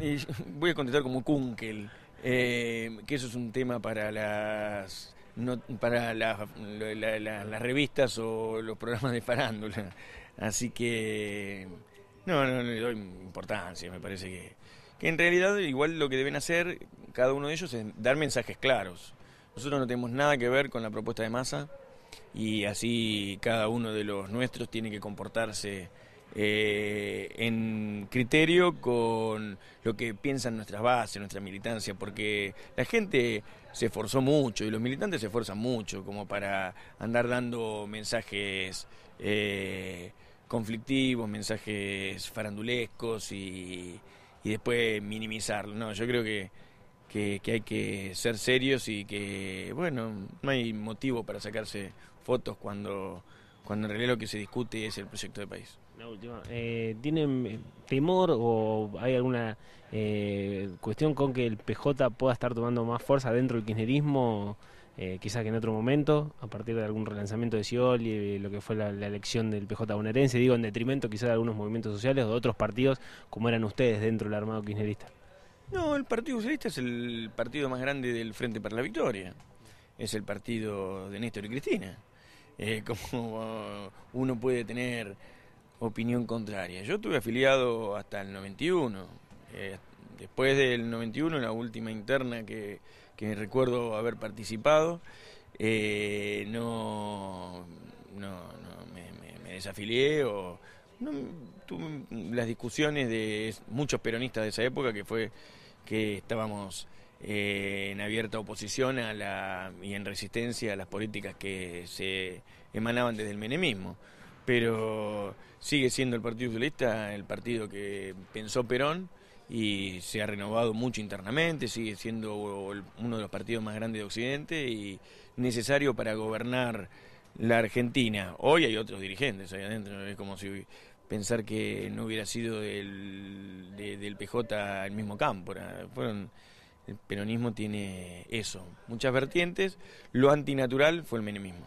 Y voy a contestar como Kunkel, eh, que eso es un tema para las no, para las revistas o los programas de farándula. Así que no, no, no le doy importancia, me parece que, que en realidad igual lo que deben hacer cada uno de ellos es dar mensajes claros. Nosotros no tenemos nada que ver con la propuesta de masa y así cada uno de los nuestros tiene que comportarse eh, en criterio con lo que piensan nuestras bases, nuestra militancia, porque la gente se esforzó mucho y los militantes se esfuerzan mucho como para andar dando mensajes eh, conflictivos, mensajes farandulescos y, y después minimizarlo. No, yo creo que, que, que hay que ser serios y que, bueno, no hay motivo para sacarse fotos cuando cuando en realidad lo que se discute es el proyecto de país. La última, eh, ¿tienen eh, temor o hay alguna eh, cuestión con que el PJ pueda estar tomando más fuerza dentro del kirchnerismo, quizás que en otro momento, a partir de algún relanzamiento de Scioli, lo que fue la, elección del PJ bonaerense, digo, en detrimento quizás de algunos movimientos sociales o de otros partidos como eran ustedes dentro del armado kirchnerista? No, el Partido Socialista es el partido más grande del Frente para la Victoria. Es el partido de Néstor y Cristina eh, como uno puede tener opinión contraria. Yo estuve afiliado hasta el 91. Eh, después del 91, la última interna que, que recuerdo haber participado, eh, no, no, me, me, desafilié o tuve las discusiones de muchos peronistas de esa época que fue que estábamos eh, en abierta oposición a la, y en resistencia a las políticas que se emanaban desde el menemismo. Pero sigue siendo el Partido Socialista el partido que pensó Perón y se ha renovado mucho internamente, sigue siendo uno de los partidos más grandes de Occidente y necesario para gobernar la Argentina. Hoy hay otros dirigentes ahí adentro, es como si pensar que no hubiera sido del, del PJ el mismo campo. Fueron el peronismo tiene eso, muchas vertientes. Lo antinatural fue el menemismo.